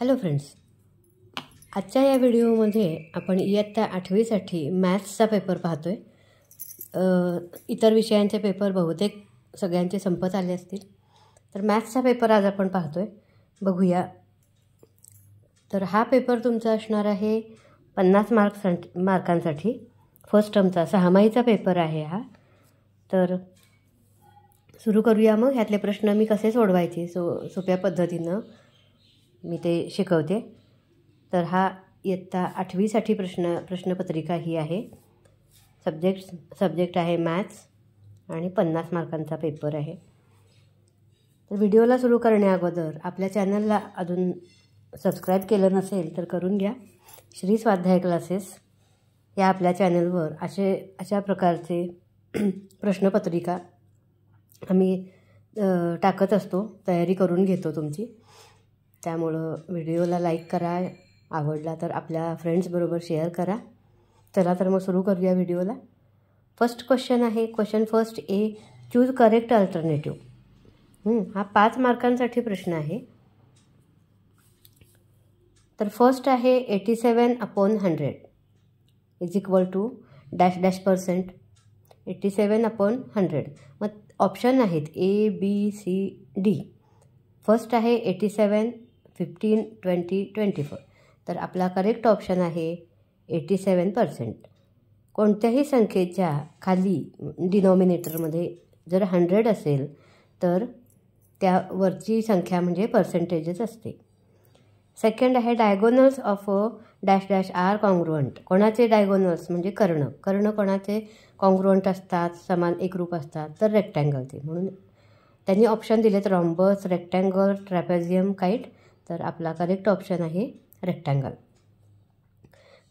Hello friends आजच्या या व्हिडिओमध्ये आपण इयत्ता आठवीसाठी मॅथ्सचा पेपर पाहतो आहे इतर विषयांचे पेपर बहुतेक सगळ्यांचे संपत आले असतील तर मॅथ्सचा पेपर आज आपण पाहतो आहे बघूया तर हा पेपर तुमचा असणार आहे पन्नास मार्क्स मार्कांसाठी फर्स्ट टर्मचा सहामाहीचा पेपर आहे हा तर सुरू करूया मग ह्यातले प्रश्न मी कसे सोडवायचे सो सोप्या पद्धतीनं मी ते शिकवते तर हा इयत्ता आठवीसाठी प्रश्न प्रश्नपत्रिका ही आहे सब्जेक्ट सब्जेक्ट आहे मॅथ्स आणि पन्नास मार्कांचा पेपर आहे तर व्हिडिओला सुरू करण्याअगोदर आपल्या चॅनलला अजून सबस्क्राईब केलं नसेल तर करून घ्या श्री स्वाध्याय क्लासेस या आपल्या चॅनलवर असे अशा प्रकारचे प्रश्नपत्रिका आम्ही टाकत असतो तयारी करून घेतो तुमची त्यामुळं व्हिडिओला लाईक करा आवडला तर आपल्या फ्रेंड्सबरोबर शेअर करा चला तर मग सुरू करूया व्हिडिओला फर्स्ट क्वेश्चन आहे question first A choose correct alternative हा पाच मार्कांसाठी प्रश्न आहे तर फर्स्ट आहे eighty seven upon hundred is equal to dash dash percent eighty seven upon hundred मग ऑप्शन आहेत A B C D first आहे eighty seven fifteen twenty twenty four तर आपला करेक्ट ऑप्शन आहे एटी सेवन पर्सेंट कोणत्याही संख्येच्या खाली डिनॉमिनेटरमध्ये जर हंड्रेड असेल तर त्यावरची संख्या म्हणजे पर्सेंटेजच असते सेकंड आहे diagonals of a dash dash are congruent कोणाचे डायगोनल्स म्हणजे कर्ण कर्ण कोणाचे कॉंग्रुअंट असतात समान एकरूप असतात तर रेक्टँगलचे म्हणून त्यांनी ऑप्शन दिलेत रॉम्बस रेक्टँगल ट्रॅपेझियम काईट तर आपला करेक्ट ऑप्शन आहे rectangle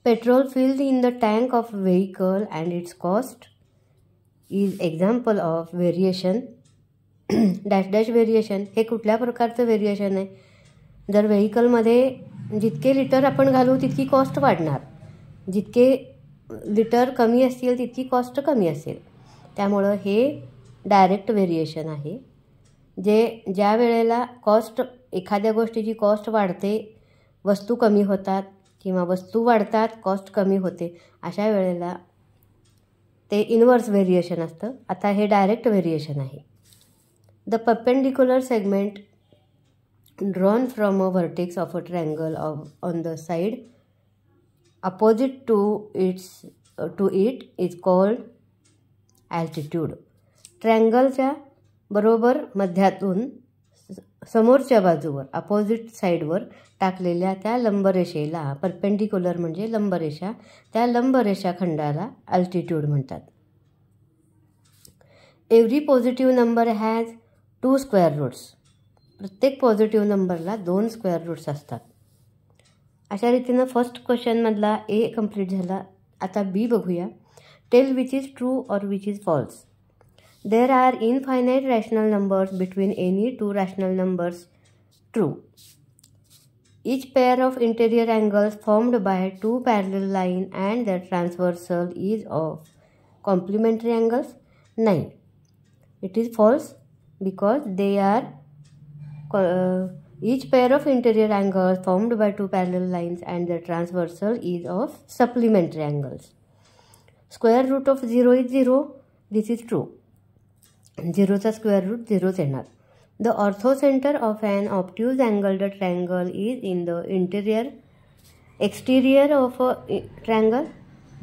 petrol filled in the tank of vehicle and its cost is example of variation dash dash variation हे कुठल्या प्रकारचं व्हेरिएशन आहे जर व्हेकलमध्ये जितके लिटर आपण घालू तितकी कॉस्ट वाढणार जितके लिटर कमी असतील तितकी कॉस्ट कमी असेल त्यामुळं हे डायरेक्ट व्हेरिएशन आहे जे ज्या वेळेला कॉस्ट एखाद्या गोष्टीची कॉस्ट वाढते वस्तू कमी होतात किंवा वस्तू वाढतात कॉस्ट कमी होते अशा वेळेला ते इनवर्स व्हेरिएशन असतं आता हे डायरेक्ट व्हेरिएशन आहे the perpendicular segment drawn from a vertex of a triangle of on the side opposite to its to it is called altitude ट्रँगलच्या बरोबर मध्यातून समोरच्या बाजूवर अपोजिट साईडवर टाकलेल्या त्या लंबरेषेला परपेंडिक्युलर म्हणजे लंबरेषा त्या लंबरेषा खंडाला अल्टिट्यूड म्हणतात every positive number has two square roots प्रत्येक पॉझिटिव्ह नंबरला दोन स्क्वेअर रूट्स असतात अशा रीतीनं फर्स्ट क्वेश्चनमधला ए कम्प्लीट झाला आता बी बघूया tell which is true or which is false There are infinite rational numbers between any two rational numbers true. Each pair of interior angles formed by two parallel lines and their transversal is of complementary angles 9. It is false because they are uh, each pair of interior angles formed by two parallel lines and their transversal is of supplementary angles. Square root of 0 is 0. This is true. झिरोचा square root झिरोच येणार the orthocentre of an obtuse angle the triangle is in the interior exterior of a triangle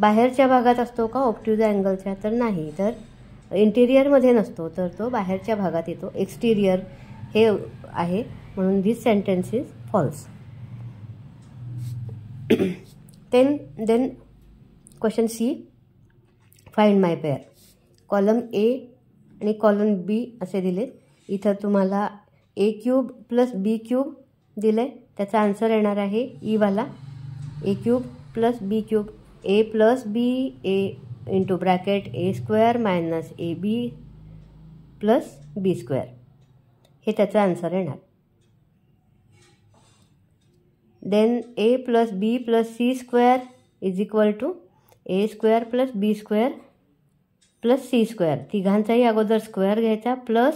बाहेरच्या भागात असतो का obtuse अँगलच्या तर नाही तर इंटेरियरमध्ये नसतो तर तो बाहेरच्या भागात येतो एक्सटिरियर हे आहे म्हणून this sentence is false then then question C find my pair column A आणि कॉलन बी असे दिले इथं तुम्हाला A cube plus B cube दिलं आहे त्याचा आन्सर येणार आहे ईवाला A cube plus B cube A plus B A into bracket A square minus A B plus B square हे त्याचा आन्सर येणार then A plus B plus C square is equal to A square plus B square plus C square तिघांचाही अगोदर square घ्यायचा plus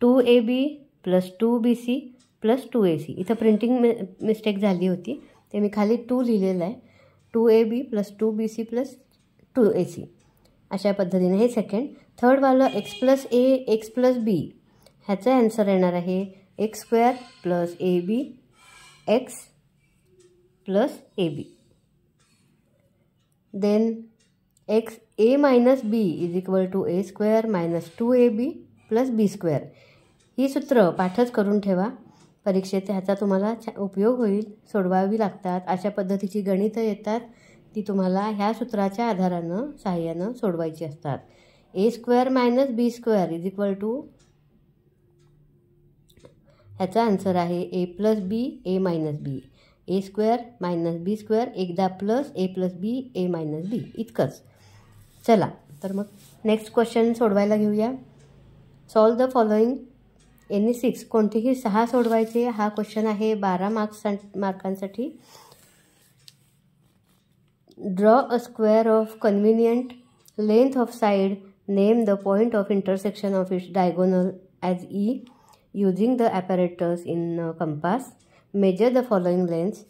two A B plus two B C plus two A C इथं printing मि mistake झाली होती ते मी खाली टू लिहिलेलं आहे two A B plus two B C plus two A C अशा पद्धतीने हे सेकंड थर्डवालं X plus A X plus B ह्याचा ॲन्सर येणार आहे X square plus A B X plus A B then X A minus B is equal to A square minus two A B plus B square ही सूत्र पाठच करून ठेवा परीक्षेत ह्याचा तुम्हाला छा उपयोग होईल सोडवावी लागतात अशा पद्धतीची गणितं येतात ती तुम्हाला ह्या सूत्राच्या आधारानं सहाय्यानं सोडवायची असतात A square minus B square is equal to ह्याचा आन्सर आहे A plus B A minus B A square minus B square एकदा plus A plus B A minus B इतकंच चला तर मग नेक्स्ट क्वेश्चन सोडवायला घेऊया solve the following any six कोणतेही सहा सोडवायचे हा क्वेश्चन आहे बारा मार्क्स मार्कांसाठी draw a square of convenient length of side name the point of intersection of its diagonal as E using the apparatus in compass measure the following lengths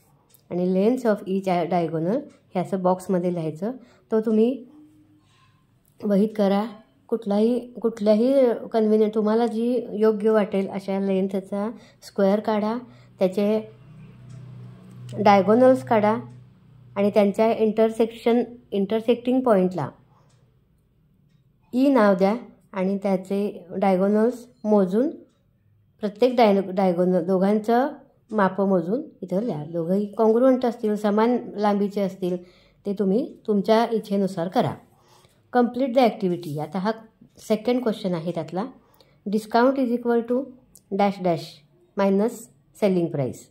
आणि lengths of each diagonal हे असं बॉक्समध्ये लिहायचं तो तुम्ही वहीत करा कुठलाही कुठल्याही कन्व्हिनियंट तुम्हाला जी योग्य वाटेल अशा लेंथचा स्क्वेअर काढा त्याचे डायगोनल्स काढा आणि त्यांच्या इंटरसेक्शन इंटरसेक्टिंग पॉईंटला ई नाव द्या आणि त्याचे डायगोनल्स मोजून प्रत्येक डाय डायगोनल दोघांचं मापं मोजून इथं लिहा दोघंही कॉन्ग्रुवंट असतील समान लांबीचे असतील ते तुम्ही तुमच्या इच्छेनुसार करा कम्प्लीट द ॲक्टिव्हिटी आता हा सेकंड क्वेश्चन आहे त्यातला discount is equal to dash dash minus selling price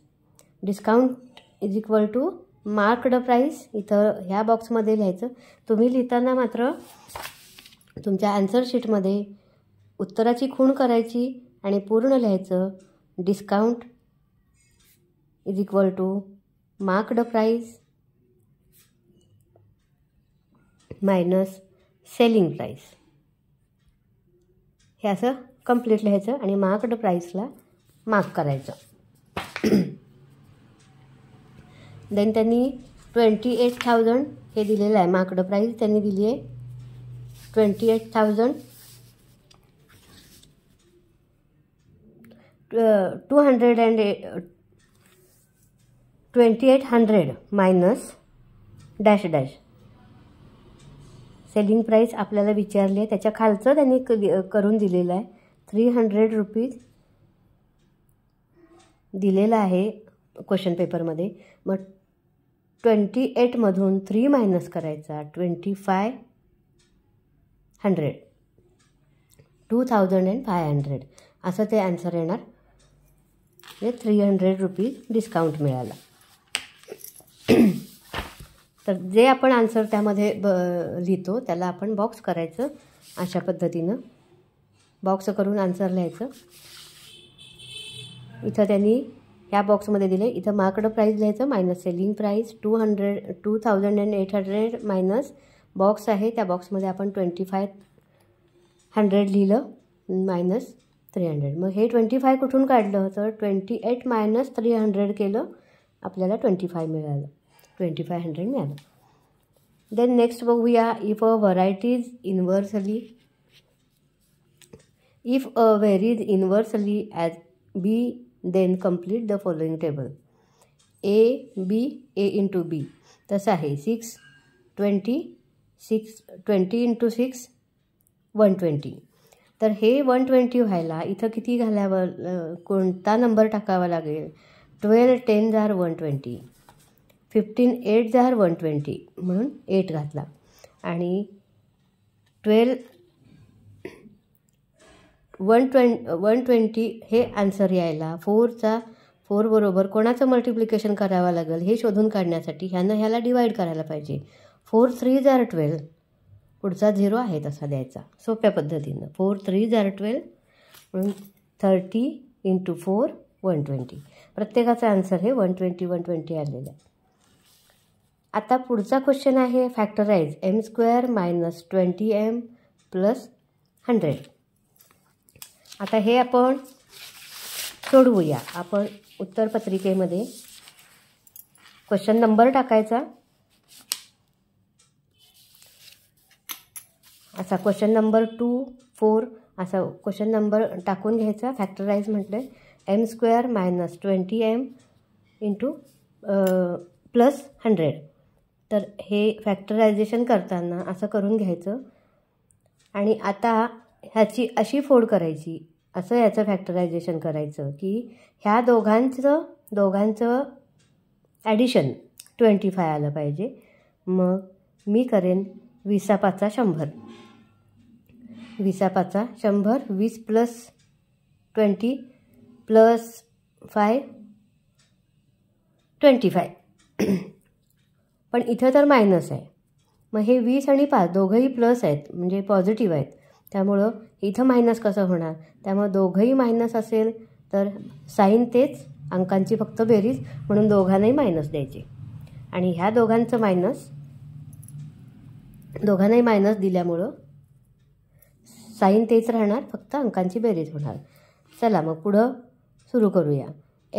discount is equal to marked price इथं ह्या बॉक्समध्ये लिहायचं तुम्ही लिहिताना मात्र तुमच्या आन्सर शीटमध्ये उत्तराची खूण करायची आणि पूर्ण लिहायचं discount is equal to marked price minus selling price हे असं कम्प्लीट लिहायचं आणि मार्कड प्राईसला मार्क करायचं देन त्यांनी ट्वेंटी एट थाउजंड हे दिलेलं आहे मार्कड प्राईस त्यांनी दिली आहे twenty eight thousand two hundred and A twenty eight hundred minus dash dash selling price आपल्याला विचारली आहे त्याच्या खालचं त्यांनी क करून दिलेलं आहे थ्री हंड्रेड रुपीज दिलेलं आहे क्वेश्चन पेपरमध्ये मग ट्वेंटी एटमधून थ्री मायनस करायचा twenty five hundred two thousand and five hundred असं ते आन्सर येणार थ्री हंड्रेड रुपीज डिस्काउंट मिळाला तर जे आपण आन्सर त्यामध्ये ब लिहितो त्याला आपण बॉक्स करायचं अशा पद्धतीनं बॉक्स करून आन्सर लिहायचं इथं त्यांनी ह्या बॉक्समध्ये दिले इथं माकडं प्राईस लिहायचं minus selling price two hundred two thousand and eight hundred minus box आहे त्या बॉक्समध्ये आपण ट्वेंटी फाय हंड्रेड लिहिलं मायनस थ्री हंड्रेड मग हे ट्वेंटी फाय कुठून काढलं तर twenty eight minus three hundred केलं आपल्याला ट्वेंटी फाय मिळालं ट्वेंटी फाय हंड्रेड मिळालं देन नेक्स्ट बघूया if A variety is inversely if A varies inversely as B then complete the following table A B A into B तसं आहे six twenty six twenty into six one twenty तर हे one twenty व्हायला इथं किती घालावं कोणता number टाकावा लागेल ट्वेल्व टेन जार वन ट्वेंटी फिफ्टीन एट झार वन ट्वेंटी म्हणून एट घातला आणि ट्वेल वन ट्वें वन ट्वेंटी हे आन्सर यायला फोरचा फोर बरोबर कोणाचं मल्टिप्लिकेशन करावं लागेल हे शोधून काढण्यासाठी ह्यानं ह्याला डिवाईड करायला पाहिजे फोर थ्री झार ट्वेल्व पुढचा झिरो आहे तसा द्यायचा सोप्या पद्धतीनं फोर थ्री झार ट्वेल्व म्हणून thirty into four one twenty प्रत्येकाचं आन्सर हे वन ट्वेंटी वन ट्वेंटी आलेलं आहे आता पुढचा क्वेश्चन आहे factorise M square minus twenty M plus hundred आता हे आपण सोडवूया आपण उत्तरपत्रिकेमध्ये क्वेश्चन नंबर टाकायचा असा क्वेश्चन नंबर टू फोर असा क्वेश्चन नंबर टाकून घ्यायचा फॅक्टराईज म्हटलं M square minus twenty M into plus hundred तर हे फॅक्टरायझेशन करताना असं करून घ्यायचं आणि आता ह्याची अशी फोड करायची असं ह्याचं फॅक्टरायझेशन करायचं की ह्या दोघांचं दोघांचं ॲडिशन ट्वेंटी फाय आलं पाहिजे मग मी करेन विसापाचा शंभर विसापाचा शंभर वीस plus twenty plus five twenty five पण इथं तर मायनस आहे मग हे वीस आणि पाच दोघंही प्लस आहेत म्हणजे पॉझिटिव्ह आहेत त्यामुळं इथं मायनस कसं होणार त्यामुळं दोघंही मायनस असेल तर साईन तेच अंकांची फक्त बेरीज म्हणून दोघांनाही मायनस द्यायची आणि ह्या दोघांचं मायनस दोघांनाही मायनस दिल्यामुळं साईन तेच राहणार फक्त अंकांची बेरीज होणार चला मग पुढं सुरू करूया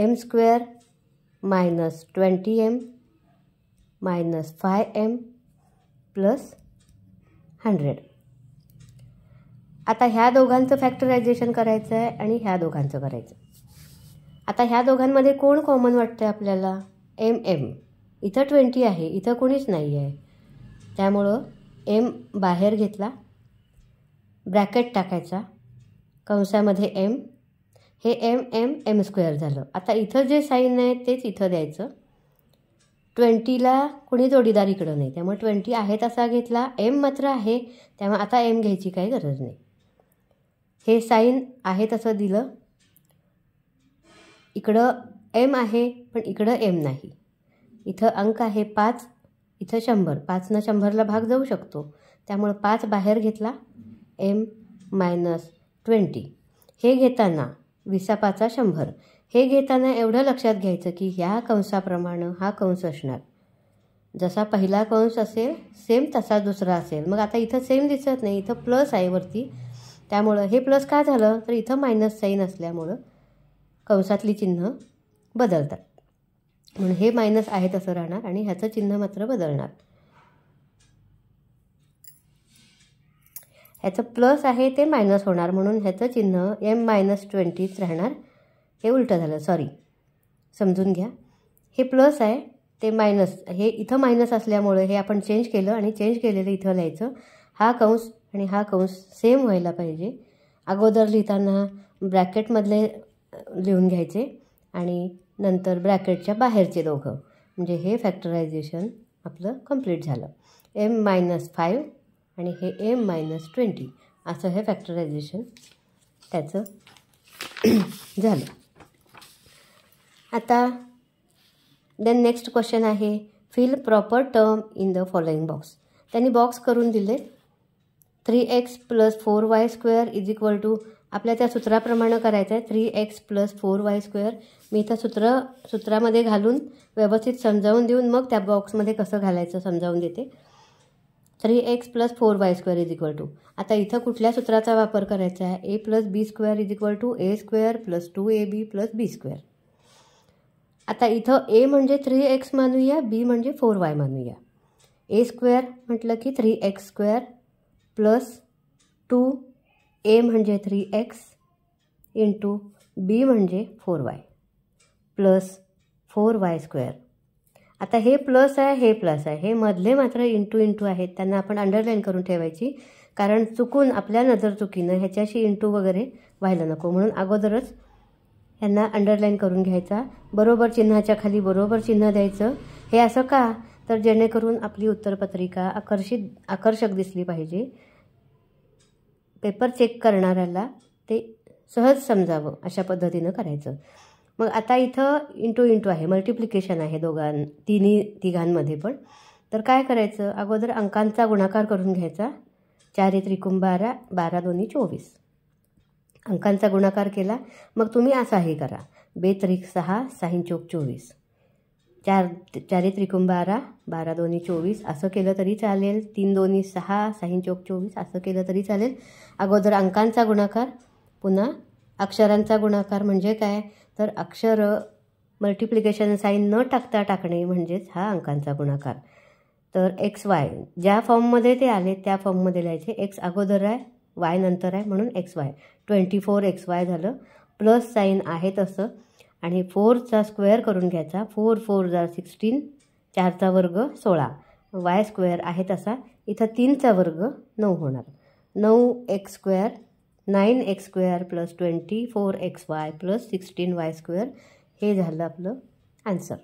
M square minus twenty M minus five M plus hundred आता ह्या दोघांचं फॅक्टरायझेशन करायचं आहे आणि ह्या दोघांचं करायचं आता ह्या दोघांमध्ये कोण कॉमन वाटतं आपल्याला एम एम इथं ट्वेंटी आहे इथं कोणीच नाही आहे त्यामुळं एम बाहेर घेतला ब्रॅकेट टाकायचा कंसामध्ये एम हे एम एम एम स्क्वेअर झालं आता इथं जे साईन आहे तेच इथं द्यायचं ट्वेंटीला कोणी इकडं नाही त्यामुळे ट्वेंटी आहे तसा घेतला एम मात्र आहे त्यामुळे आता एम घ्यायची काही गरज नाही हे साईन आहे तसं दिलं इकडं एम आहे पण इकडं एम नाही इथं अंक आहे पाच इथं शंभर पाचनं शंभरला भाग जाऊ शकतो त्यामुळं पाच बाहेर घेतला एम मायनस ट्वेंटी हे घेताना विसा पाचा शंभर हे घेताना एवढं लक्षात घ्यायचं की ह्या कंसाप्रमाणे हा कंस असणार जसा पहिला कंस असेल सेम तसा दुसरा असेल मग आता इथं सेम दिसत नाही इथं प्लस आहे वरती त्यामुळं हे प्लस का झालं तर इथं मायनस साईन असल्यामुळं कंसातली चिन्ह बदलतात म्हणून हे मायनस आहे तसं राहणार आणि ह्याचं चिन्ह मात्र बदलणार ह्याचं प्लस आहे ते मायनस होणार म्हणून ह्याचं चिन्ह एम मायनस ट्वेंटीच राहणार हे उलटं झालं सॉरी समजून घ्या हे प्लस आहे ते मायनस हे इथं मायनस असल्यामुळे हे आपण चेंज केलं आणि चेंज केलेलं इथं लिहायचं हा कंस आणि हा कंस सेम व्हायला पाहिजे अगोदर लिहिताना ब्रॅकेटमधले लिहून घ्यायचे आणि नंतर ब्रॅकेटच्या बाहेरचे दोघं म्हणजे हे फॅक्टरायझेशन आपलं कम्प्लीट झालं एम मायनस फाईव्ह आणि हे एम मायनस ट्वेंटी असं हे फॅक्टरायझेशन त्याचं झालं आता देन नेक्स्ट क्वेश्चन आहे fill proper term in the following box त्यांनी बॉक्स करून दिले three X plus four Y square is equal to आपल्या त्या सूत्राप्रमाणे करायचं आहे three X plus four Y square मी इथं सूत्र सूत्रामध्ये घालून व्यवस्थित समजावून देऊन मग त्या बॉक्समध्ये कसं घालायचं समजावून देते three X plus four Y square is equal to आता इथं कुठल्या सूत्राचा वापर करायचा आहे A plus B square is equal to A square plus two A B plus B square आता इथं ए म्हणजे थ्री एक्स मानूया बी म्हणजे फोर वाय मानूया ए स्क्वेअर म्हटलं की three X square plus two A म्हणजे थ्री एक्स इंटू बी म्हणजे four Y plus four Y square आता हे प्लस आहे हे प्लस आहे हे मधले मात्र इंटू इंटू आहेत त्यांना आपण अंडरलाईन करून ठेवायची कारण चुकून आपल्या नजर चुकीनं ह्याच्याशी इंटू वगैरे व्हायला नको म्हणून अगोदरच यांना अंडरलाईन करून घ्यायचा बरोबर चिन्हाच्या खाली बरोबर चिन्ह द्यायचं हे असं का तर जेणेकरून आपली उत्तरपत्रिका आकर्षित आकर्षक दिसली पाहिजे पेपर चेक करणाऱ्याला ते सहज समजावं अशा पद्धतीनं करायचं मग आता इथं इंटू इंटू आहे मल्टिप्लिकेशन आहे दोघां तिन्ही तिघांमध्ये पण तर काय करायचं अगोदर अंकांचा गुणाकार करून घ्यायचा चार त्रिकुंभ बारा बारा दोन्ही चोवीस अंकांचा गुणाकार केला मग तुम्ही असा हे करा बेत्रिक सहा साईन चौक चोवीस चार चारी त्रिकुम बारा बारा दोन्ही चोवीस असं केलं तरी चालेल तीन दोन्ही सहा साईन चौक चोवीस असं केलं तरी चालेल अगोदर अंकांचा गुणाकार पुन्हा अक्षरांचा गुणाकार म्हणजे काय तर अक्षर मल्टिप्लिकेशन साईन न टाकता टाकणे म्हणजेच हा अंकांचा गुणाकार तर एक्स वाय ज्या फॉर्ममध्ये ते आले त्या फॉर्ममध्ये लिहायचे एक्स अगोदर आहे वाय नंतर आहे म्हणून X Y twenty four x Y झालं प्लस साईन आहे तसं आणि फोरचा स्क्वेअर करून घ्यायचा फोर फोर जार सिक्स्टीन चारचा वर्ग सोळा वाय स्क्वेअर आहे तसा इथं तीनचा वर्ग नऊ होणार नऊ X square nine X square plus twenty four x Y plus sixteen Y square हे झालं आपलं आन्सर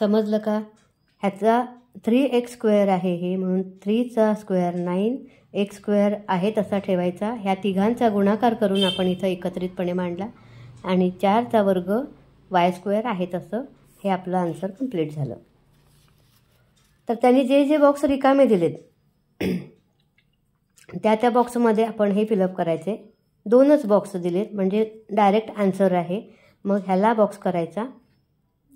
समजलं का ह्याचा थ्री एक्स स्क्वेअर आहे हे म्हणून थ्रीचा स्क्वेअर नाईन एक्स स्क्वेअर आहे तसा ठेवायचा ह्या तिघांचा गुणाकार करून आपण इथं एकत्रितपणे मांडला आणि चारचा वर्ग वाय स्क्वेअर आहे तसं हे आपलं आन्सर कम्प्लीट झालं तर त्यांनी जे जे बॉक्स रिकामे दिलेत त्या त्या बॉक्समध्ये आपण हे फिलअप करायचे दोनच बॉक्स दिलेत म्हणजे डायरेक्ट आन्सर आहे मग ह्याला बॉक्स करायचा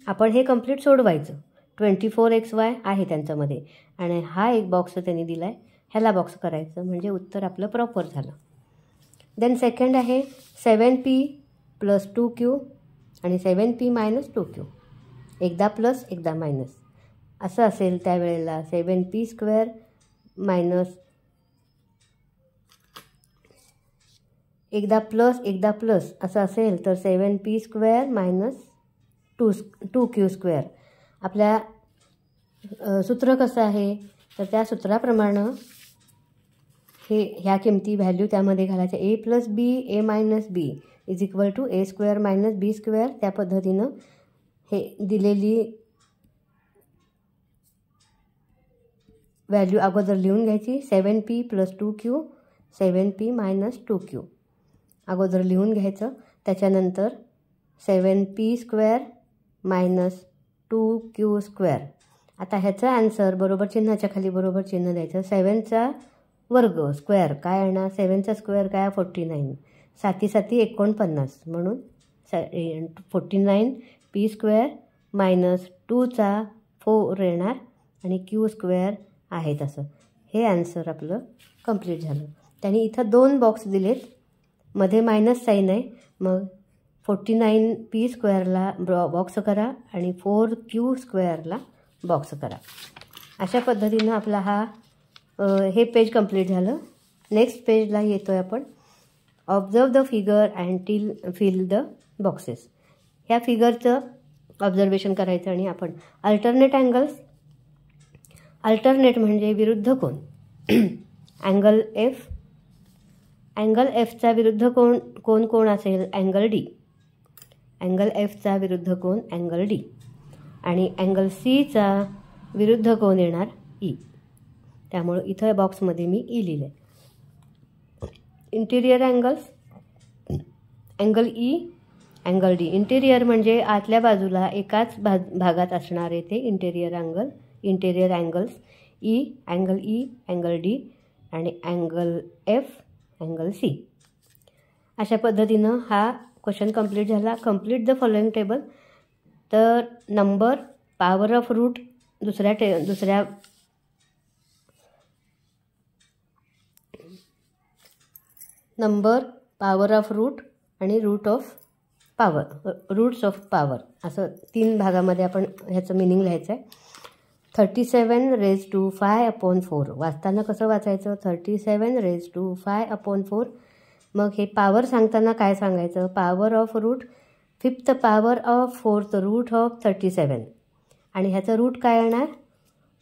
आपण हे कम्प्लीट सोडवायचं ट्वेंटी फोर एक्स वाय आहे त्यांच्यामध्ये आणि हा एक बॉक्स त्यांनी दिला आहे ह्याला बॉक्स करायचं म्हणजे उत्तर आपलं प्रॉपर झालं देन सेकंड आहे seven P plus two Q आणि seven P minus two Q एकदा प्लस एकदा मायनस असं असेल त्यावेळेला सेवन पी स्क्वेअर मायनस एकदा प्लस एकदा प्लस असं असेल तर seven P square minus two two Q square आपल्या सूत्र कसं आहे तर त्या सूत्राप्रमाणं हे ह्या किमती व्हॅल्यू त्यामध्ये घालायच्या A plus B A minus B is equal to A square minus B square त्या पद्धतीनं हे दिलेली व्हॅल्यू अगोदर लिहून घ्यायची seven P plus two Q seven P minus two Q अगोदर लिहून घ्यायचं त्याच्यानंतर seven P square minus two Q square आता ह्याचा आन्सर बरोबर चिन्हाच्या खाली बरोबर चिन्ह द्यायचं सेवनचा वर्ग स्क्वेअर काय येणार सेवनचा स्क्वेअर काय फोर्टी नाईन साती साती एकोणपन्नास म्हणून say forty nine P square minus टूचा फोर येणार आणि क्यू स्क्वेअर आहे तसं हे आन्सर आपलं कम्प्लीट झालं त्यांनी इथं दोन बॉक्स दिलेत मध्ये मायनस साईन आहे मग फोर्टी नाईन पी स्क्वेअरला ब्रॉ बॉक्स करा आणि फोर क्यू स्क्वेअरला बॉक्स करा अशा पद्धतीनं आपला हा हे पेज कंप्लीट झालं नेक्स्ट पेजला येतो आहे आपण observe the figure and till fill the boxes ह्या फिगरचं ऑब्झर्वेशन करायचं आणि आपण अल्टरनेट अँगल्स अल्टरनेट म्हणजे विरुद्ध कोण अँगल एफ अँगल एफचा विरुद्ध कोण कोण कोण असेल अँगल डी अँगल एफचा विरुद्ध कोन अँगल डी आणि अँगल सीचा विरुद्ध कोन येणार ई e. त्यामुळं इथं बॉक्समध्ये मी ई लिहिलं आहे interior angles angle E angle D interior म्हणजे आतल्या बाजूला एकाच भा भागात असणारे ते interior angle interior angles E angle E angle D आणि अँगल एफ अँगल सी अशा पद्धतीनं हा क्वेश्चन कम्प्लीट झाला कम्प्लीट द फॉलोइंग टेबल तर नंबर पॉवर ऑफ रूट दुसऱ्या टे दुसऱ्या नंबर पॉवर ऑफ रूट आणि root of power roots of power असं तीन भागामध्ये आपण ह्याचं मिनिंग लिहायचं आहे thirty seven raise to five upon four वाचताना कसं वाचायचं thirty seven raise to five upon four मग हे पावर सांगताना काय सांगायचं power of root fifth power of fourth root of thirty seven आणि ह्याचं रूट काय येणार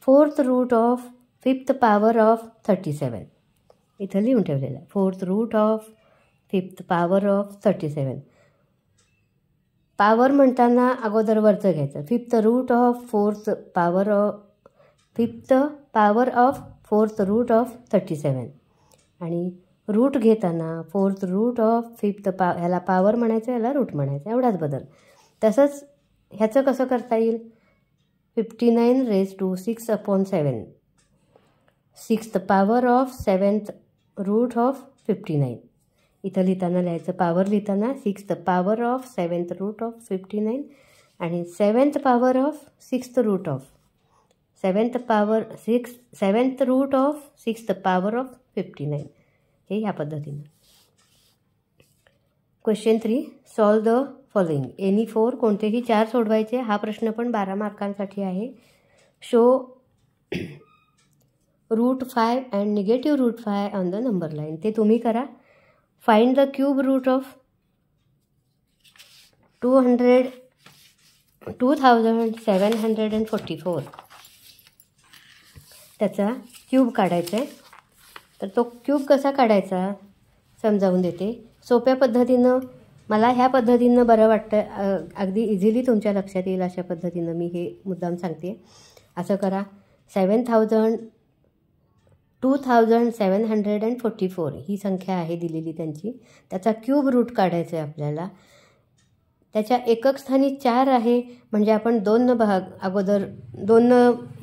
fourth root of fifth power of thirty seven इथं लिहून ठेवलेलं आहे fourth root of fifth power of thirty seven power म्हणताना अगोदर वरचं घ्यायचं fifth root of fourth power of fifth power of fourth root of thirty seven आणि root घेताना फोर्थ रूट ऑफ फिफ्थ पा ह्याला पावर म्हणायचं ह्याला रूट म्हणायचं एवढाच बदल तसंच ह्याचं कसं करता येईल fifty nine raise to six upon seven sixth power of seventh root of fifty nine इथं लिहिताना लिहायचं पावर लिहिताना sixth power of seventh root of fifty nine आणि seventh power of sixth root of seventh power six seventh root of sixth power of fifty nine हे या पद्धतीनं question three solve the following any four कोणतेही चार सोडवायचे हा प्रश्न पण बारा मार्कांसाठी आहे show route five and negative root five on the number line ते तुम्ही करा find the cube root of two hundred two thousand seven hundred and forty four त्याचा क्यूब काढायचा आहे तर तो क्यूब कसा काढायचा समजावून देते सोप्या पद्धतीनं मला ह्या पद्धतीनं बरं वाटतं अगदी इझिली तुमच्या लक्षात येईल अशा पद्धतीनं मी हे मुद्दाम सांगते असं करा seven thousand two thousand seven hundred and forty four ही संख्या आहे दिलेली त्यांची त्याचा क्यूब रूट काढायचा आहे आपल्याला त्याच्या एकक स्थानी चार आहे म्हणजे आपण दोन भाग अगोदर दोन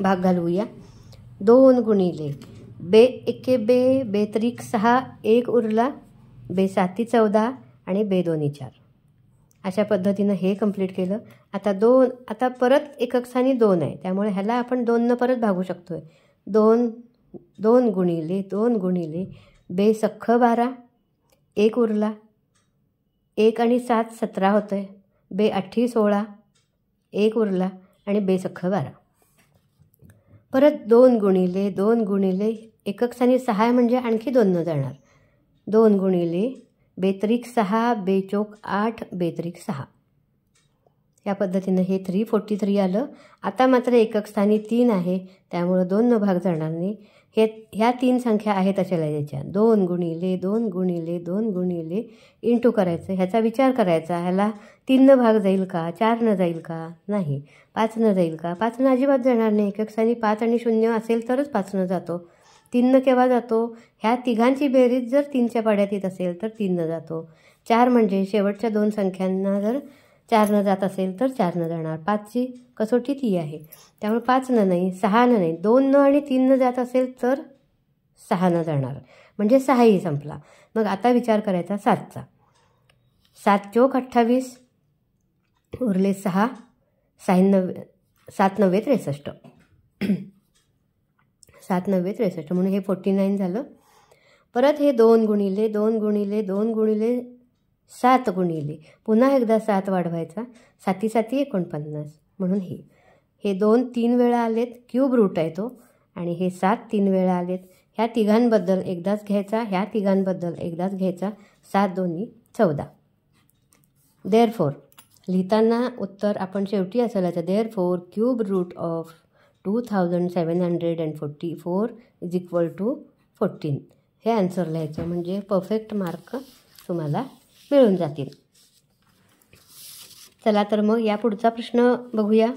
भाग घालवूया दोन गुणिले बे एके बे बे त्रिक सहा एक उरला बे साती चौदा आणि बे दोन्ही चार अशा पद्धतीनं हे कंप्लीट केलं आता दोन आता परत एककसानी दोन आहे त्यामुळे ह्याला आपण दोननं परत भागू शकतो आहे दोन दोन गुणिले दोन गुणिले बे सख्ख बारा एक उरला एक आणि सात सतरा होतं आहे बे अठ्ठी सोळा एक उरला आणि बे सख्ख बारा परत दोन गुणिले दोन गुणिले एकक स्थानी सहा म्हणजे आणखी दोननं जाणार दोन गुणिले बेतरीक सहा बेचोक आठ बेत्रिक सहा या पद्धतीनं हे थ्री फोर्टी थ्री आलं आता मात्र एकक स्थानी तीन आहे त्यामुळं दोन न भाग जाणार नाही हे ह्या तीन संख्या आहेत अशा लयाच्या दोन गुणिले दोन गुणिले दोन गुणिले इंटू करायचं ह्याचा विचार करायचा ह्याला तीननं भाग जाईल का चारनं जाईल का नाही पाचनं जाईल का पाचनं अजिबात जाणार नाही एकक स्थानी पाच आणि शून्य असेल तरच पाचनं जातो तीननं केव्हा जातो ह्या तिघांची बेरीज जर तीनच्या पाड्यात येत असेल तर तीननं जातो चार म्हणजे शेवटच्या दोन संख्यांना जर चारनं जात असेल तर चारनं जाणार पाचची कसोटी ती आहे त्यामुळे पाचनं नाही सहानं नाही दोननं आणि तीननं जात असेल तर सहानं जाणार म्हणजे सहाही संपला मग आता विचार करायचा सातचा सात चोक अठ्ठावीस उरले सहा साईन नव्वे सात नव्वे त्रेसष्ट सात नव्वे त्रेसष्ट म्हणून हे फोर्टी नाईन झालं परत हे दोन गुणिले दोन गुणिले दोन गुणिले सात गुणिले पुन्हा एकदा सात वाढवायचा साती साती एकोणपन्नास म्हणून हे हे दोन तीन वेळा आलेत क्यूब रूट आहे तो आणि हे सात तीन वेळा आलेत ह्या तिघांबद्दल एकदाच घ्यायचा ह्या तिघांबद्दल एकदाच घ्यायचा सात दोन्ही चौदा देअर फोर लिहिताना उत्तर आपण शेवटी असेल याचं therefore cube root of seven hundred and forty four is equal to fourteen हे आन्सर लिहायचं म्हणजे परफेक्ट मार्क तुम्हाला मिळून जातील चला तर मग या पुढचा प्रश्न बघूया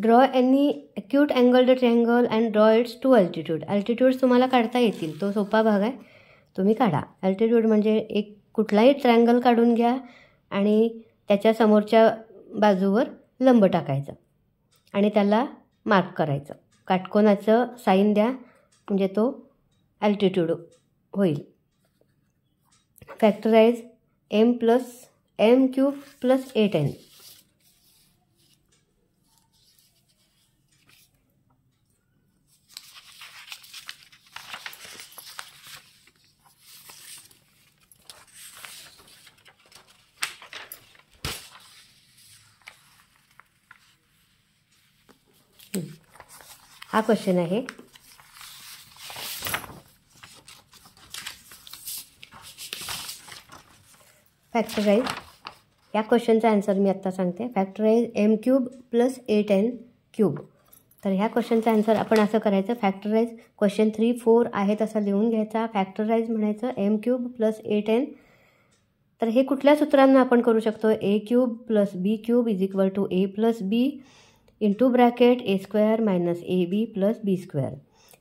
draw any acute angle the triangle and draw its two altitude altitudes तुम्हाला काढता येतील तो सोपा भाग आहे तुम्ही काढा अल्टिट्यूड म्हणजे एक कुठलाही ट्रँगल काढून घ्या आणि त्याच्या समोरच्या बाजूवर लंब टाकायचं आणि त्याला मार्क करायचं काटकोनाचं साईन द्या म्हणजे तो अल्टिट्यूड होईल factorise M plus M cube plus eight ten हा क्वेश्चन आहे फॅक्टराईज या क्वेश्चनचा आन्सर मी आत्ता सांगते factorise M cube plus eight N cube तर ह्या क्वेश्चनचा आन्सर आपण असं करायचं फॅक्टराईज क्वेश्चन थ्री फोर आहे तसा लिहून घ्यायचा फॅक्टराईज म्हणायचं M cube plus eight N तर हे कुठल्या सूत्रांना आपण करू शकतो A cube plus B cube is equal to A plus B into bracket A square minus A B plus B square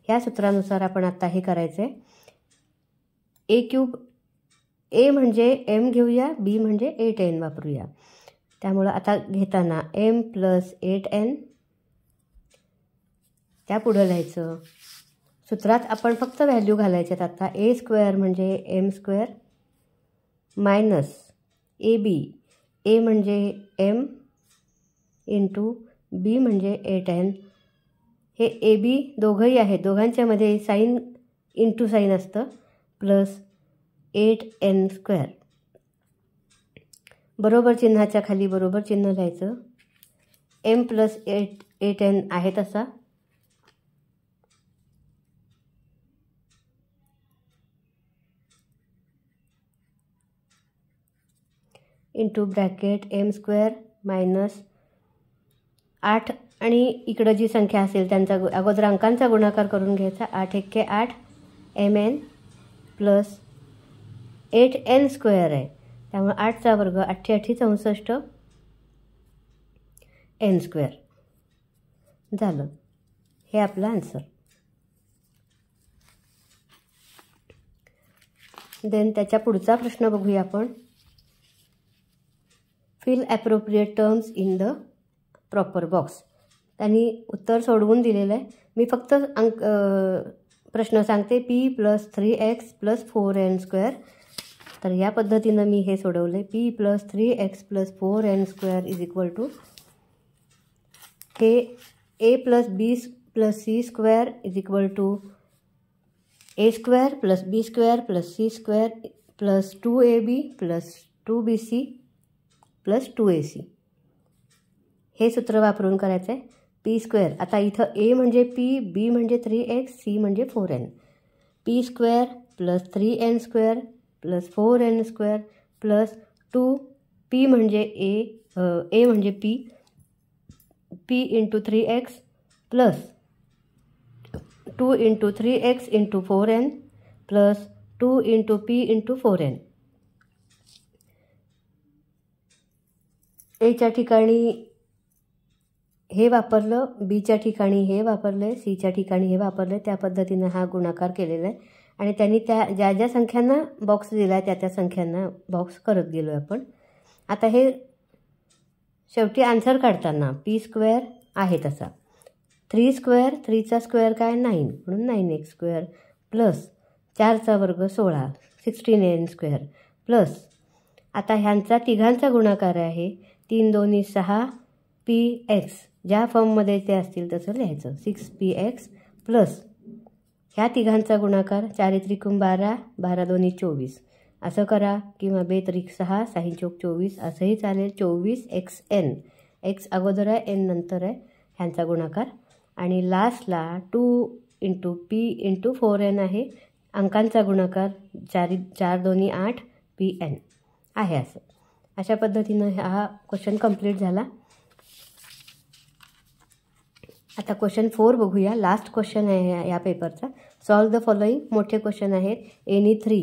ह्या सूत्रानुसार आपण आत्ता हे करायचं आहे ए क्यूब ए म्हणजे एम घेऊया बी म्हणजे एट एन वापरूया त्यामुळं आता घेताना एम प्लस एट एन त्या पुढं लिहायचं सूत्रात आपण फक्त व्हॅल्यू घालायच्यात आत्ता ए स्क्वेअर म्हणजे M square minus A B A म्हणजे एम इंटू बी म्हणजे ए एन हे ए बी दोघंही आहेत दोघांच्यामध्ये साईन इंटू साईन असतं प्लस एट एन स्क्वेअर बरोबर चिन्हाच्या खाली बरोबर चिन्ह लिहायचं M plus eight eight N आहे तसा into bracket M square minus आठ आणि इकडं जी संख्या असेल त्यांचा गु अगोदर अंकांचा गुणाकार करून घ्यायचा आठ एक्के आठ M N plus eight N square आहे त्यामुळे आठचा वर्ग अठ्ठ्याठी चौसष्ट एन स्क्वेअर झालं हे आपलं आन्सर देन त्याच्या पुढचा प्रश्न बघूया आपण fill appropriate terms in the proper box त्यांनी उत्तर सोडवून दिलेलं आहे मी फक्त अंक प्रश्न सांगते P plus three X plus four N square तर या पद्धतीनं मी हे सोडवले P plus three X plus four N square is equal to हे A plus B plus C square is equal to A square plus B square plus C square plus two A B plus two B C plus two A C हे सूत्र वापरून करायचं आहे P square आता इथं ए म्हणजे P B म्हणजे three X C म्हणजे four N P square plus three N square plus four N square plus two P म्हणजे ए ए म्हणजे P P into three X plus two into three X into four N plus two into P into four N एच्या ठिकाणी हे वापरलं बीच्या ठिकाणी हे वापरलं आहे सीच्या ठिकाणी हे वापरलं त्या पद्धतीनं हा गुणाकार केलेला आहे आणि त्यांनी त्या ज्या ज्या संख्यांना बॉक्स दिला त्या त्या संख्यांना बॉक्स करत गेलो आहे आपण आता हे शेवटी आन्सर काढताना पी स्क्वेअर आहे तसा थ्री स्क्वेअर थ्रीचा स्क्वेअर काय नाईन म्हणून नाईन एक्स स्क्वेअर प्लस चारचा वर्ग सोळा सिक्स्टीन एन स्क्वेअर प्लस आता ह्यांचा तिघांचा गुणाकार आहे तीन दोन्ही सहा पी एक्स ज्या फॉर्ममध्ये ते असतील तसं लिहायचं सिक्स पी एक्स प्लस ह्या तिघांचा गुणाकार चारित्रिकूम बारा बारा दोन्ही चोवीस असं करा किंवा बे बेतरिक सहा साहिंचोक चौक चोवीस असंही चालेल चोवीस एक्स एन एक्स अगोदर आहे एन नंतर आहे ह्यांचा गुणाकार आणि लास्टला two into P into four N आहे अंकांचा गुणाकार चारी चार दोन्ही आठ पी एन आहे असं अशा पद्धतीनं हा क्वेश्चन कम्प्लीट झाला आता क्वेश्चन फोर बघूया लास्ट क्वेश्चन आहे या पेपरचा सॉल्व द फॉलोईंग मोठे क्वेश्चन आहेत एनी थ्री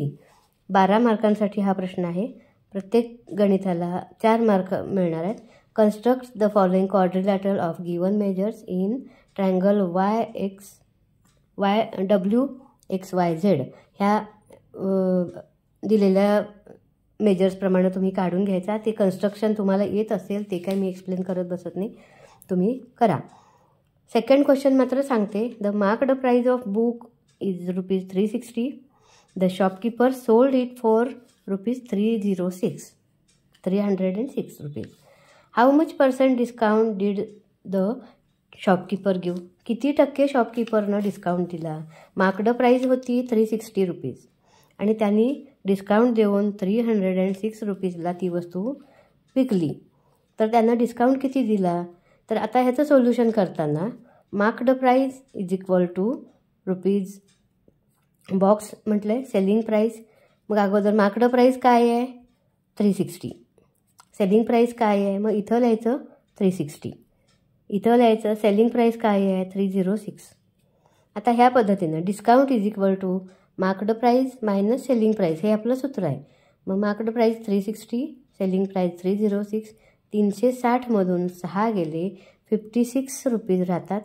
बारा मार्कांसाठी हा प्रश्न आहे प्रत्येक गणिताला चार मार्क मिळणार आहेत construct the following latter of given measures in triangle Y X Y W X Y Z ह्या दिलेल्या मेजर्सप्रमाणे तुम्ही काढून घ्यायचा ते कन्स्ट्रक्शन तुम्हाला येत असेल ते काय मी एक्सप्लेन करत बसत नाही तुम्ही करा सेकंड क्वेश्चन मात्र सांगते the marked price of book is rupees three sixty the shopkeeper sold it for rupees three zero six three hundred and six rupees how much percent discount did the shopkeeper घेऊ किती टक्के शॉपकीपरनं discount दिला marked price होती three sixty rupees आणि त्यांनी discount देऊन three hundred and six रुपीजला ती वस्तू विकली तर त्यांना डिस्काउंट किती दिला तर आता ह्याचं सोल्युशन करताना marked price is equal to rupees box म्हटलं आहे सेलिंग प्राईस मग अगोदर माकडं प्राईस काय आहे थ्री सिक्स्टी सेलिंग प्राईस काय आहे मग इथं लिहायचं थ्री सिक्स्टी इथं लिहायचं सेलिंग प्राईस काय आहे थ्री झिरो सिक्स आता ह्या पद्धतीनं discount is equal to marked price minus selling price हे आपलं सूत्र आहे मग marked price three sixty selling price three zero six तीनशे साठमधून सहा गेले फिफ्टी सिक्स रुपीज राहतात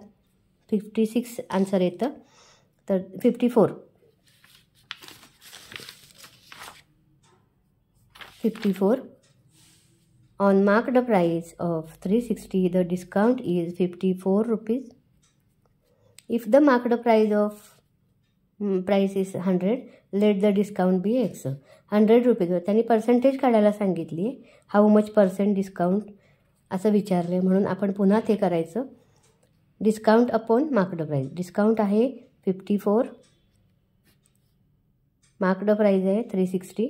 फिफ्टी सिक्स आन्सर येतं तर fifty four fifty four on mark the price of three sixty the discount is fifty four rupees if the mark price of price is hundred let the discount be x hundred रुपीजवर त्यांनी percentage काढायला सांगितली आहे how much percent discount असं विचारलं आहे म्हणून आपण पुन्हा ते करायचं discount upon marked price discount आहे फिफ्टी फोर माकडं प्राईज आहे थ्री सिक्स्टी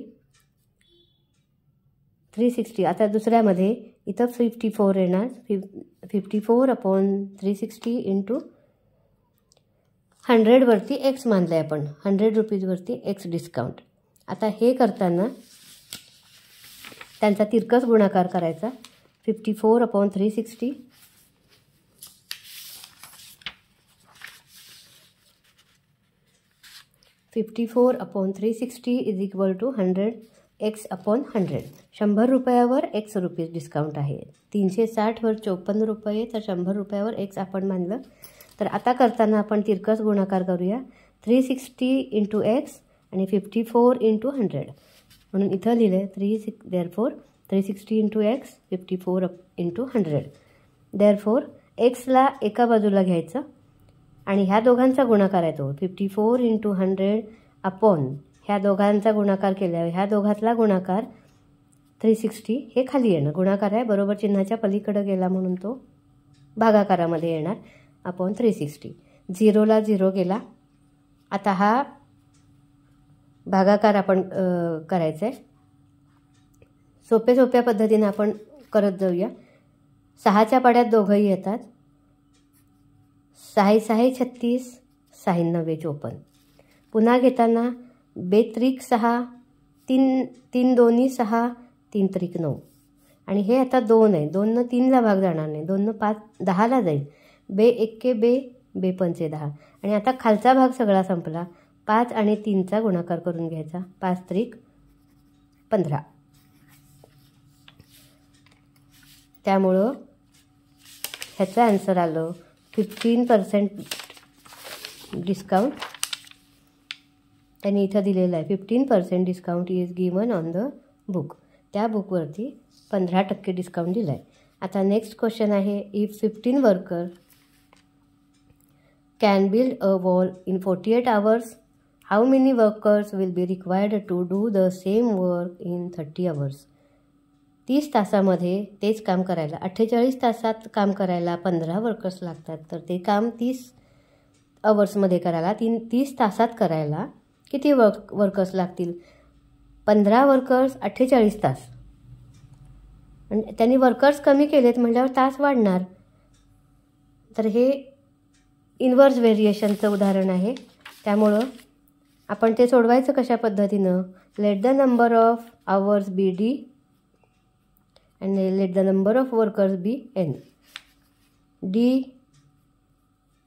थ्री सिक्स्टी आता दुसऱ्यामध्ये इथं फिफ्टी फोर येणार फिफ fifty four upon three sixty into हंड्रेडवरती एक्स मानलं आहे आपण हंड्रेड रुपीजवरती एक्स डिस्काउंट आता हे करताना त्यांचा तिरकस गुणाकार करायचा fifty four upon three sixty fifty four upon three sixty is equal to hundred X upon hundred शंभर रुपयावर एक्स रुपीज डिस्काउंट आहे तीनशे साठवर चोपन्न रुपये तर शंभर रुपयावर एक्स आपण मानलं तर आता करताना आपण तिरकस गुणाकार करूया थ्री सिक्स्टी इंटू एक्स आणि फिफ्टी फोर इंटू हंड्रेड म्हणून इथं लिहिलं आहे three six therefore three sixty into X fifty four into hundred therefore एक्सला एका बाजूला घ्यायचं आणि ह्या दोघांचा गुणाकार आहे तो fifty four into hundred upon ह्या दोघांचा गुणाकार केल्यावर ह्या दोघांतला गुणाकार थ्री सिक्स्टी हे खाली येणं गुणाकार आहे बरोबर चिन्हाच्या पलीकडं गेला म्हणून तो भागाकारामध्ये येणार अपॉन थ्री सिक्स्टी झिरोला झिरो गेला आता हा भागाकार आपण करायचा आहे सोप्या सोप्या पद्धतीनं आपण करत जाऊया सहाच्या पाड्यात दोघंही येतात सहा सहा छत्तीस सहा नव्वे चोपन्न पुन्हा घेताना बेत्रिक सहा तीन तीन दोन्ही सहा तीन त्रिक नऊ आणि हे आता दोन आहे दोननं तीनला भाग जाणार नाही दोननं पाच दहाला जाईल बे एक्के बे बे पंचे दहा आणि आता खालचा भाग सगळा संपला पाच आणि तीनचा गुणाकार करून घ्यायचा पाच त्रिक पंधरा त्यामुळं ह्याचं आन्सर आलं फिफ्टीन पर्सेंट डिस्काउंट त्यांनी इथं दिलेलं आहे fifteen percent discount is given on the book त्या बुकवरती पंधरा टक्के डिस्काउंट दिला आहे आता नेक्स्ट क्वेश्चन आहे if fifteen worker can build a wall in 48 hours? How many workers will be required to do the same work in 30 hours? तीस तासामध्ये तेच काम करायला अठ्ठेचाळीस तासात काम करायला पंधरा वर्कर्स लागतात तर ते काम तीस अवर्समध्ये करायला तीन तीस तासात करायला किती वर्कर्स लागतील पंधरा वर्कर्स अठ्ठेचाळीस तास आणि त्यांनी वर्कर्स कमी केलेत म्हटल्यावर तास वाढणार तर हे इन्वर्स व्हेरिएशनचं उदाहरण आहे त्यामुळं आपण ते सोडवायचं कशा पद्धतीनं let the number of hours be D and let the number of workers be N D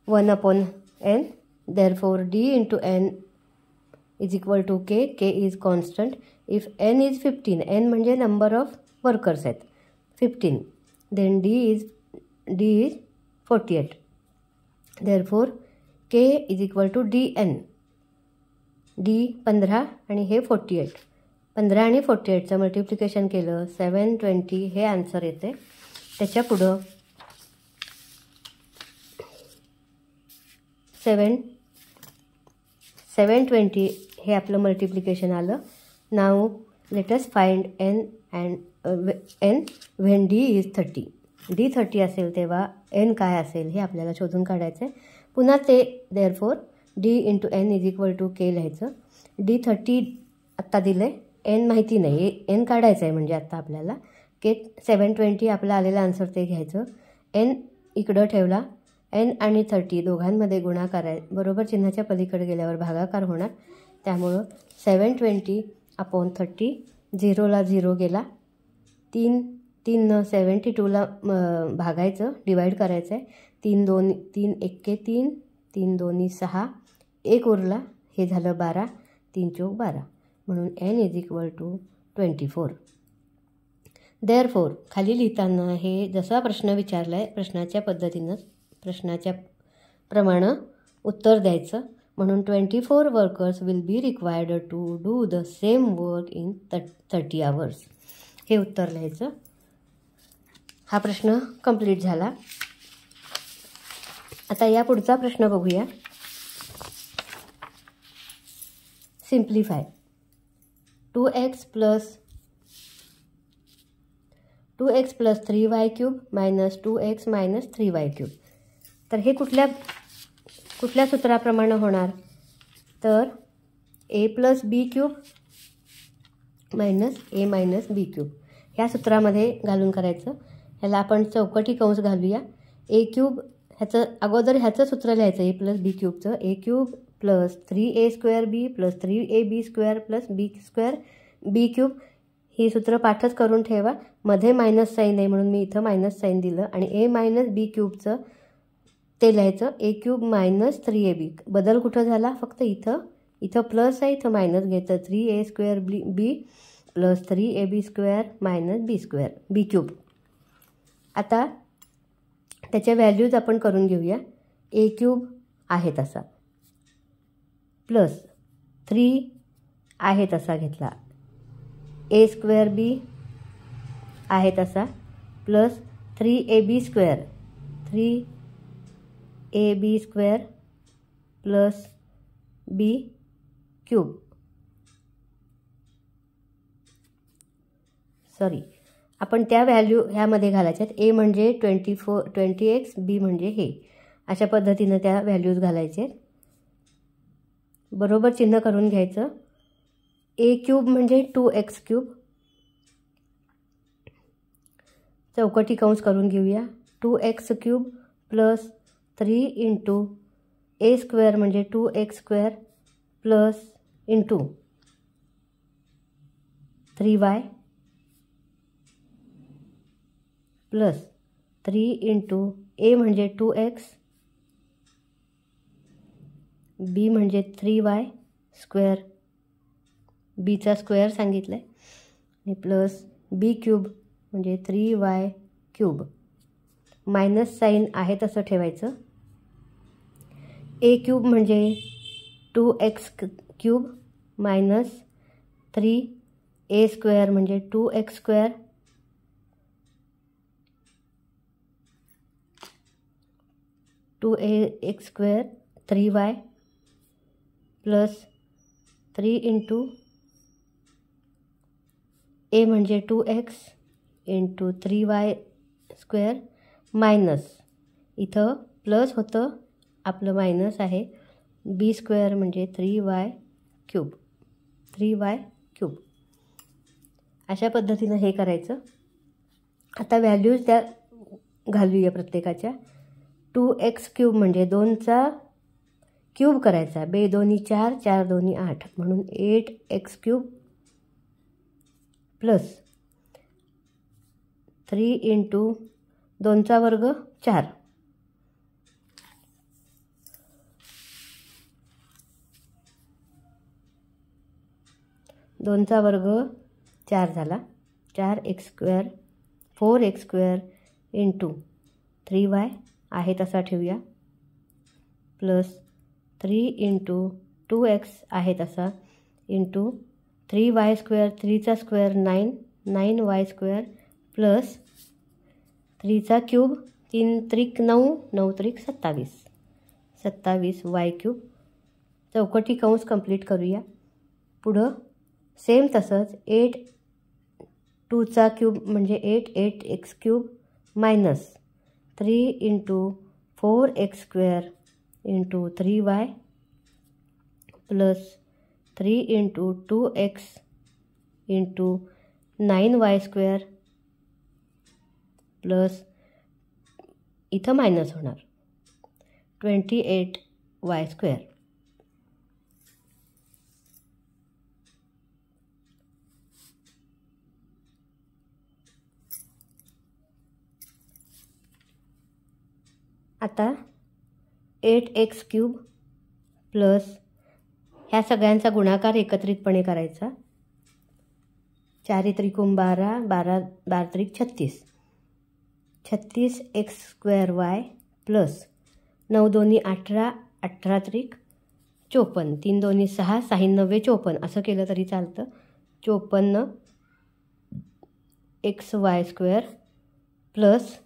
one upon N therefore D into N is equal to K K is constant if N is fifteen N म्हणजे number of workers आहेत fifteen then D is D is forty eight therefore K is equal to D N D पंधरा आणि हे forty eight पंधरा आणि forty एटचं multiplication केलं सेवन twenty हे answer येते त्याच्या पुढं सेवन सेवन ट्वेंटी हे आपलं मल्टिप्लिकेशन आलं नाव let's find N and N when D is thirty D thirty असेल तेव्हा एन काय असेल हे आपल्याला शोधून काढायचं आहे पुन्हा ते four D into N is equal to K लिहायचं डी थर्टी आत्ता दिलं आहे एन माहिती नाही एन काढायचं आहे म्हणजे आत्ता आपल्याला के सेवन ट्वेंटी आपला आलेला आन्सर ते घ्यायचं एन इकडं ठेवला एन आणि थर्टी दोघांमध्ये गुणाकार आहे बरोबर चिन्हाच्या पलीकडे गेल्यावर भागाकार होणार त्यामुळं सेवन ट्वेंटी अपॉन थर्टी झिरोला झिरो गेला तीन तीन सेवन्टी टूला भागायचं डिवाईड करायचं आहे तीन दोन तीन एक्के तीन तीन दोन्ही सहा एक उरला हे झालं बारा तीन चोक बारा म्हणून N is equal to twenty four therefore खाली लिहिताना हे जसा प्रश्न विचारला आहे प्रश्नाच्या पद्धतीनं प्रश्नाच्या प्रमाणं उत्तर द्यायचं म्हणून twenty four workers will be required to do the same work in thirty hours हे उत्तर लिहायचं हा प्रश्न कम्प्लीट झाला आता या पुढचा प्रश्न बघूया simplify two X plus two X plus three Y cube minus two X minus three Y cube तर हे कुठल्या कुठल्या सूत्राप्रमाणे होणार तर A plus B cube minus A minus B cube ह्या सूत्रामध्ये घालून करायचं ह्याला आपण चौकटी कंस घालूया ए क्यूब ह्याचं अगोदर ह्याचं सूत्र लिहायचं ए प्लस बी क्यूबचं A cube plus three A square B plus three A B square plus B square B cube ही सूत्र पाठच करून ठेवा मध्ये मायनस साईन आहे म्हणून मी इथं मायनस साईन दिलं आणि ए मायनस बी क्यूबचं ते लिहायचं A cube minus three A B बदल कुठं झाला फक्त इथं इथं प्लस आहे इथं मायनस घ्यायचं three A square B B plus three A B square minus B square B cube आता त्याच्या व्हॅल्यूज आपण करून घेऊया ए क्यूब आहे तसा प्लस थ्री आहे तसा घेतला ए स्क्वेअर बी आहे तसा plus three A B square three A B square plus B cube sorry आपण त्या व्हॅल्यू ह्यामध्ये घालायच्यात ए म्हणजे ट्वेंटी फोर ट्वेंटी एक्स बी म्हणजे हे अशा पद्धतीनं त्या व्हॅल्यूज घालायचे बरोबर चिन्ह करून घ्यायचं ए क्यूब म्हणजे टू एक्स क्यूब चौकटी कंस करून घेऊया two x cube plus three into a square म्हणजे two x square plus into three y plus three into a म्हणजे टू एक्स बी म्हणजे थ्री वाय स्क्वेअर बीचा स्क्वेअर सांगितलं आहे आणि प्लस बी क्यूब म्हणजे three Y cube minus sign आहे तसं ठेवायचं ए क्यूब म्हणजे two x cube minus three ए स्क्वेअर म्हणजे two x square two a x square three y plus three into a म्हणजे two x into three y square minus इथं plus होतं आपलं minus आहे बी स्क्वेअर म्हणजे three Y cube three Y cube अशा पद्धतीनं हे करायचं आता व्हॅल्यूज त्या घालूया प्रत्येकाच्या टू एक्स क्यूब म्हणजे दोनचा क्यूब करायचा बे दोन्ही चार चार दोन्ही आठ म्हणून eight x cube plus three into दोनचा वर्ग चार दोनचा वर्ग चार झाला चार x square four x square into three y आहे तसा ठेवूया plus three into two x आहे तसा इंटू थ्री वाय स्क्वेअर थ्रीचा square nine nine y square plus थ्रीचा क्यूब तीन त्रिक नऊ नऊ त्रिक सत्तावीस सत्तावीस वाय क्यूब चौकटी कंस कम्प्लीट करूया पुढं सेम तसंच एट टूचा क्यूब म्हणजे eight eight x cube minus 3 into 4x square into 3y plus 3 into 2x into 9y square plus. इथं मायनस होणार 28y square. आता एट एक्स क्यूब प्लस ह्या सगळ्यांचा गुणाकार एकत्रितपणे करायचा चार त्रिकोण बारा बारा बारा त्रिक छत्तीस छत्तीस एक्स स्क्वेअर वाय प्लस नऊ दोन्ही अठरा अठरा त्रिक चोपन्न तीन दोन्ही सहा नव्वे चोपन्न असं केलं तरी चालतं चोपन्न एक्स वाय स्क्वेअर प्लस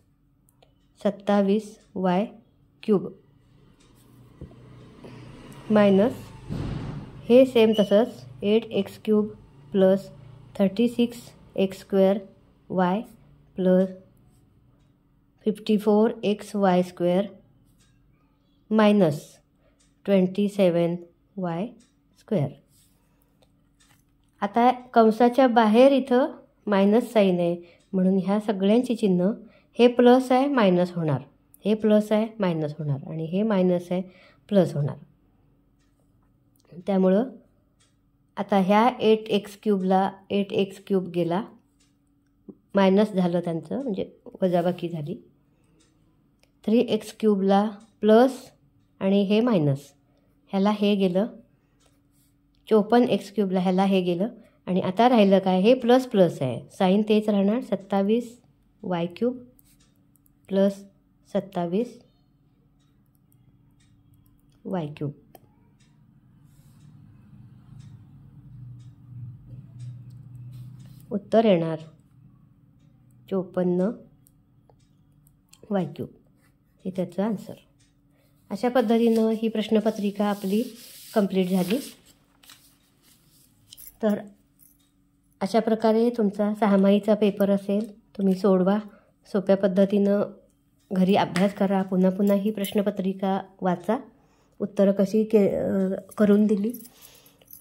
सत्तावीस वाय क्यूब मायनस हे सेम तसंच eight x cube plus thirty six x square y plus fifty four x y square minus twenty seven y square आता कंसाच्या बाहेर इथं मायनस साईन आहे म्हणून ह्या सगळ्यांची चिन्ह हे प्लस आहे मायनस होणार हे प्लस आहे मायनस होणार आणि हे मायनस आहे प्लस होणार त्यामुळं आता ह्या एट एक्स क्यूबला एट एक्स क्यूब गेला मायनस झालं त्यांचं म्हणजे वजाबाकी झाली थ्री एक्स क्यूबला प्लस आणि हे मायनस ह्याला हे गेलं चोपन्न एक्स क्यूबला ह्याला हे गेलं आणि आता राहिलं काय हे प्लस प्लस आहे साईन तेच राहणार सत्तावीस वाय क्यूब प्लस सत्तावीस वाय उत्तर येणार चोपन्न वाय क्यूब हे त्याचं आन्सर अशा पद्धतीनं ही प्रश्नपत्रिका आपली कंप्लीट झाली तर अशा प्रकारे तुमचा सहामाहीचा पेपर असेल तुम्ही सोडवा सोप्या पद्धतीनं घरी अभ्यास करा पुन्हा पुन्हा ही प्रश्नपत्रिका वाचा उत्तरं कशी के करून दिली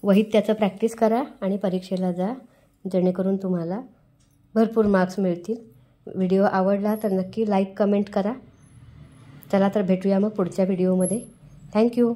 वहीत त्याचं प्रॅक्टिस करा आणि परीक्षेला जा जेणेकरून तुम्हाला भरपूर मार्क्स मिळतील व्हिडिओ आवडला तर नक्की लाईक कमेंट करा चला तर भेटूया मग पुढच्या व्हिडिओमध्ये थँक्यू